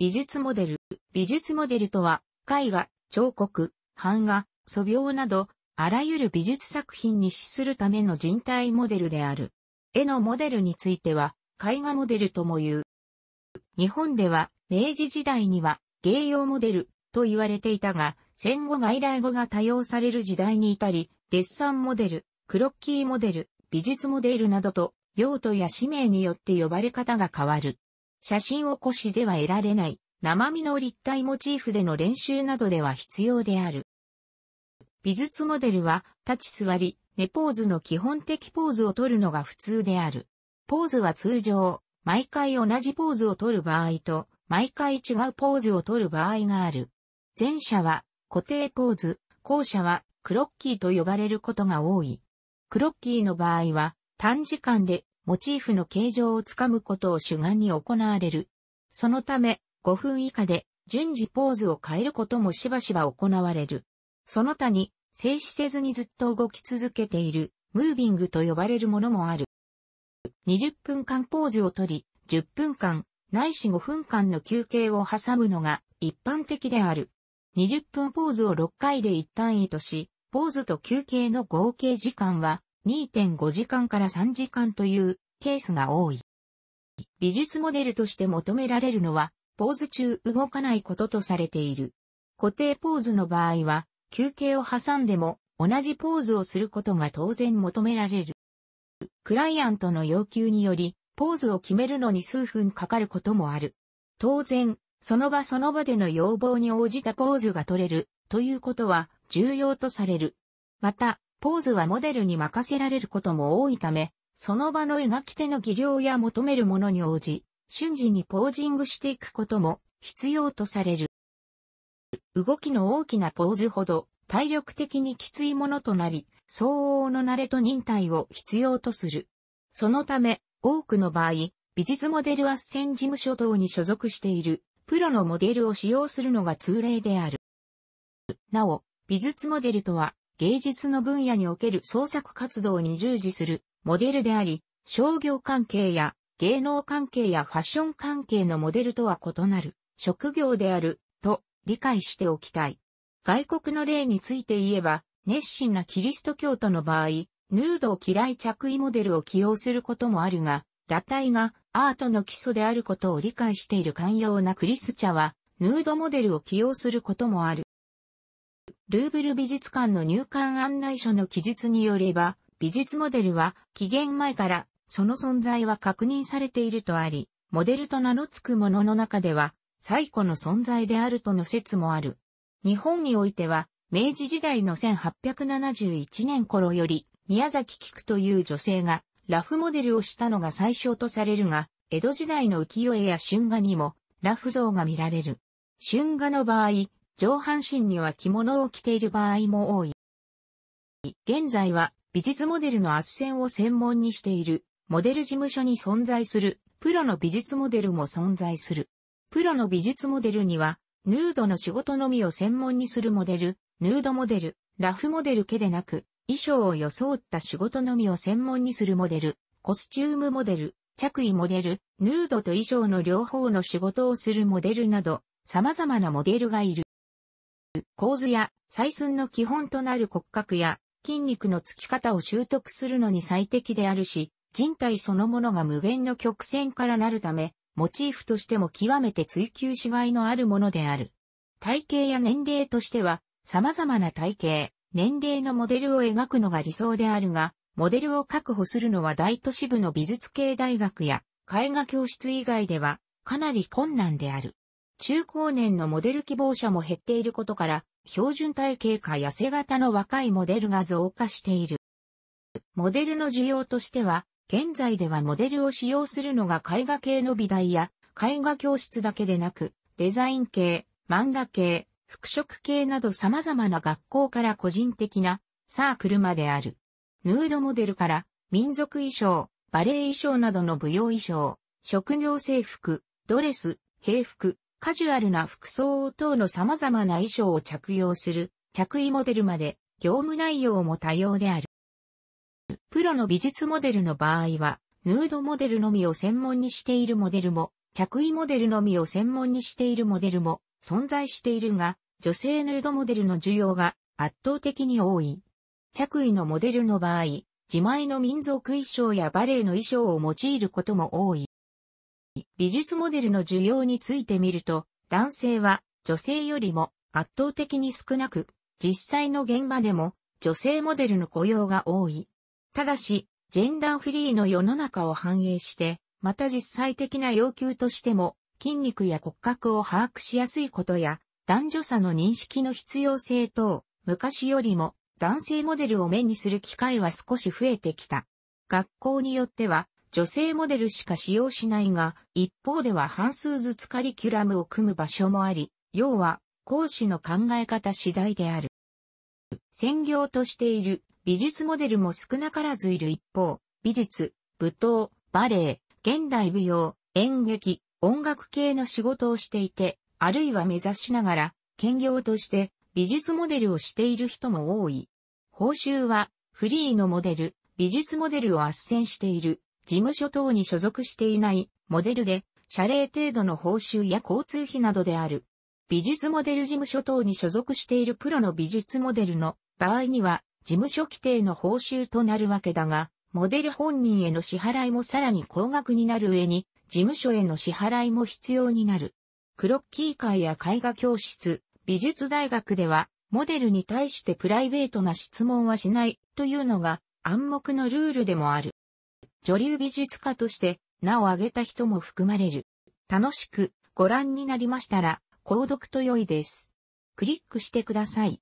美術モデル。美術モデルとは、絵画、彫刻、版画、素描など、あらゆる美術作品に資するための人体モデルである。絵のモデルについては、絵画モデルとも言う。日本では、明治時代には、芸用モデルと言われていたが、戦後外来語が多用される時代に至り、デッサンモデル、クロッキーモデル、美術モデルなどと、用途や使命によって呼ばれ方が変わる。写真をこしでは得られない、生身の立体モチーフでの練習などでは必要である。美術モデルは、立ち座り、寝ポーズの基本的ポーズを取るのが普通である。ポーズは通常、毎回同じポーズを取る場合と、毎回違うポーズを取る場合がある。前者は固定ポーズ、後者はクロッキーと呼ばれることが多い。クロッキーの場合は短時間でモチーフの形状をつかむことを主眼に行われる。そのため、5分以下で順次ポーズを変えることもしばしば行われる。その他に、静止せずにずっと動き続けている、ムービングと呼ばれるものもある。20分間ポーズをとり、10分間、ないし5分間の休憩を挟むのが一般的である。20分ポーズを6回で一単位とし、ポーズと休憩の合計時間は2.5時間から3時間というケースが多い。美術モデルとして求められるのは、ポーズ中動かないこととされている。固定ポーズの場合は、休憩を挟んでも同じポーズをすることが当然求められる。クライアントの要求により、ポーズを決めるのに数分かかることもある。当然、その場その場での要望に応じたポーズが取れるということは重要とされる。また、ポーズはモデルに任せられることも多いため、その場の描き手の技量や求めるものに応じ、瞬時にポージングしていくことも必要とされる。動きの大きなポーズほど体力的にきついものとなり、相応の慣れと忍耐を必要とする。そのため、多くの場合、美術モデル斡旋事務所等に所属している、プロのモデルを使用するのが通例である。なお、美術モデルとは、芸術の分野における創作活動に従事するモデルであり、商業関係や芸能関係やファッション関係のモデルとは異なる職業であると理解しておきたい。外国の例について言えば、熱心なキリスト教徒の場合、ヌードを嫌い着衣モデルを起用することもあるが、裸体がアートの基礎であることを理解している寛容なクリスチャは、ヌードモデルを起用することもある。ルーブル美術館の入館案内書の記述によれば、美術モデルは期限前からその存在は確認されているとあり、モデルと名の付くものの中では最古の存在であるとの説もある。日本においては、明治時代の1871年頃より、宮崎菊という女性がラフモデルをしたのが最初とされるが、江戸時代の浮世絵や春画にもラフ像が見られる。春画の場合、上半身には着物を着ている場合も多い。現在は美術モデルの斡旋を専門にしているモデル事務所に存在するプロの美術モデルも存在する。プロの美術モデルにはヌードの仕事のみを専門にするモデル、ヌードモデル、ラフモデル家でなく衣装を装った仕事のみを専門にするモデル、コスチュームモデル、着衣モデル、ヌードと衣装の両方の仕事をするモデルなど様々なモデルがいる。構図や採寸の基本となる骨格や筋肉の付き方を習得するのに最適であるし、人体そのものが無限の曲線からなるため、モチーフとしても極めて追求しがいのあるものである。体型や年齢としては、様々な体型、年齢のモデルを描くのが理想であるが、モデルを確保するのは大都市部の美術系大学や絵画教室以外ではかなり困難である。中高年のモデル希望者も減っていることから、標準体系か痩せ型の若いモデルが増加している。モデルの需要としては、現在ではモデルを使用するのが絵画系の美大や、絵画教室だけでなく、デザイン系、漫画系、服飾系など様々な学校から個人的なサークルまである。ヌードモデルから民族衣装、バレエ衣装などの舞踊衣装、職業制服、ドレス、平服、カジュアルな服装等の様々な衣装を着用する、着衣モデルまで、業務内容も多様である。プロの美術モデルの場合は、ヌードモデルのみを専門にしているモデルも、着衣モデルのみを専門にしているモデルも存在しているが、女性ヌードモデルの需要が圧倒的に多い。着衣のモデルの場合、自前の民族衣装やバレエの衣装を用いることも多い。美術モデルの需要についてみると、男性は女性よりも圧倒的に少なく、実際の現場でも女性モデルの雇用が多い。ただし、ジェンダーフリーの世の中を反映して、また実際的な要求としても、筋肉や骨格を把握しやすいことや、男女差の認識の必要性等、昔よりも男性モデルを目にする機会は少し増えてきた。学校によっては、女性モデルしか使用しないが、一方では半数ずつカリキュラムを組む場所もあり、要は、講師の考え方次第である。専業としている美術モデルも少なからずいる一方、美術、舞踏、バレエ、現代舞踊、演劇、音楽系の仕事をしていて、あるいは目指しながら、兼業として美術モデルをしている人も多い。報酬は、フリーのモデル、美術モデルを斡旋している事務所等に所属していないモデルで、謝礼程度の報酬や交通費などである。美術モデル事務所等に所属しているプロの美術モデルの場合には、事務所規定の報酬となるわけだが、モデル本人への支払いもさらに高額になる上に、事務所への支払いも必要になる。クロッキー会や絵画教室、美術大学では、モデルに対してプライベートな質問はしないというのが暗黙のルールでもある。女流美術家として名を挙げた人も含まれる。楽しくご覧になりましたら、購読と良いです。クリックしてください。